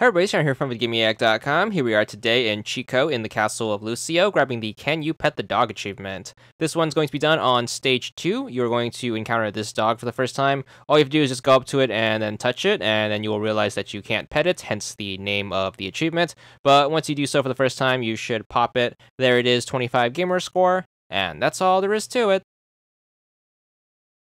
Hi everybody, Sean here from VidGameAct.com. Here we are today in Chico in the Castle of Lucio, grabbing the Can You Pet the Dog achievement. This one's going to be done on stage 2. You're going to encounter this dog for the first time. All you have to do is just go up to it and then touch it, and then you will realize that you can't pet it, hence the name of the achievement. But once you do so for the first time, you should pop it. There it is, 25 gamer score, and that's all there is to it.